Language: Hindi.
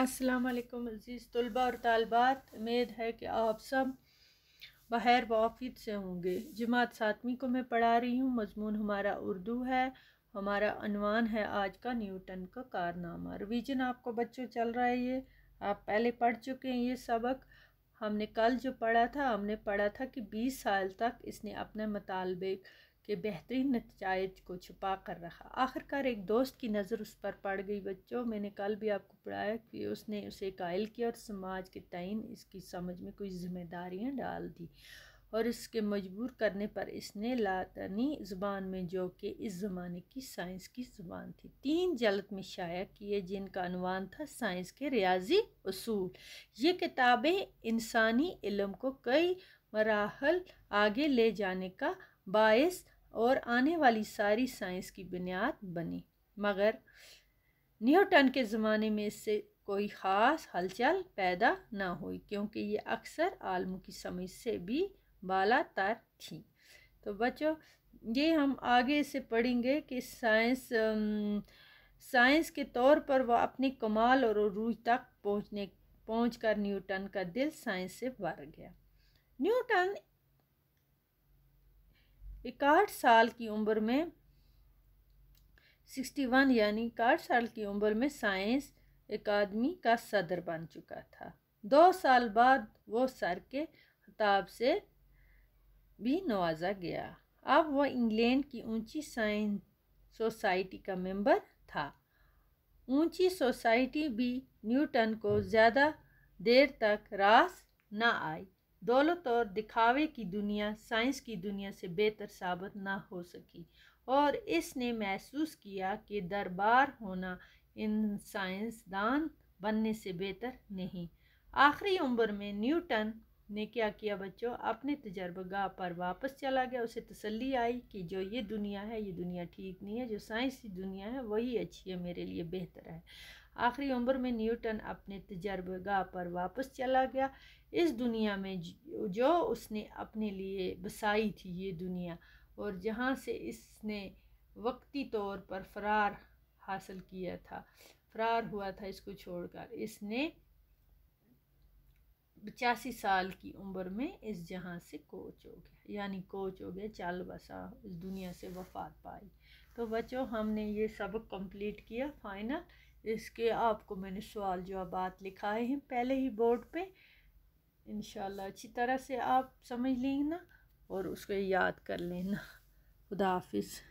अस्सलाम वालेकुम अज़ीज़ तलबा और तालबात उम्मीद है कि आप सब बहर वाफिद से होंगे जमात सातवीं को मैं पढ़ा रही हूँ मजमून हमारा उर्दू है हमारा अनवान है आज का न्यूटन का कारनामा रिवीजन आपको बच्चों चल रहा है ये आप पहले पढ़ चुके हैं ये सबक हमने कल जो पढ़ा था हमने पढ़ा था कि 20 साल तक इसने अपने मतालबे के बेहतरीन नतजायज को छुपा कर रखा आखिरकार एक दोस्त की नज़र उस पर पड़ गई बच्चों मैंने कल भी आपको पढ़ाया कि उसने उसे कायल किया और समाज के तयन इसकी समझ में कुछ ज़िम्मेदारियाँ डाल दी और इसके मजबूर करने पर इसने लातनी ज़बान में जो कि इस ज़माने की साइंस की ज़बान थी तीन जलत में शाया किए जिनका अनवान था साइंस के रियाजी असूल ये किताबें इंसानी इलम को कई मराहल आगे ले जाने का बायस और आने वाली सारी साइंस की बुनियाद बनी मगर न्यूटन के ज़माने में इससे कोई ख़ास हलचल पैदा ना हुई क्योंकि ये अक्सर आलम की समझ से भी बाला तार थी तो बच्चों ये हम आगे से पढ़ेंगे कि साइंस साइंस के तौर पर वह अपने कमाल और रूज तक पहुँच कर न्यूटन का दिल साइंस से भर गया न्यूटन इकहठ साल की उम्र में सिक्सटी वन यानी इकहठ साल की उम्र में साइंस अकादमी का सदर बन चुका था दो साल बाद वो सर के खताब से भी नवाजा गया अब वह इंग्लैंड की ऊंची साइंस सोसाइटी का मेंबर था ऊंची सोसाइटी भी न्यूटन को ज़्यादा देर तक रास ना आई दौलत और दिखावे की दुनिया साइंस की दुनिया से बेहतर साबित ना हो सकी और इसने महसूस किया कि दरबार होना इन साइंसदान बनने से बेहतर नहीं आखिरी उम्र में न्यूटन ने क्या किया बच्चों अपने तजर्बगाह पर वापस चला गया उसे तसल्ली आई कि जो ये दुनिया है ये दुनिया ठीक नहीं है जो साइंस की दुनिया है वही अच्छी है मेरे लिए बेहतर है आखिरी उम्र में न्यूटन अपने तजर्बगा पर वापस चला गया इस दुनिया में जो उसने अपने लिए बसाई थी ये दुनिया और जहाँ से इसने वक्ती तौर पर फ़रार हासिल किया था फ़रार हुआ था इसको छोड़कर इसने पचासी साल की उम्र में इस जहाँ से कोच हो गया यानी कोच हो गया चाल बसा इस दुनिया से वफात पाई तो बच्चों हमने ये सबक कंप्लीट किया फाइनल इसके आपको मैंने सवाल जवाब लिखाए हैं पहले ही बोर्ड पे इन अच्छी तरह से आप समझ ना और उसको याद कर लेना खुदा हाफिज़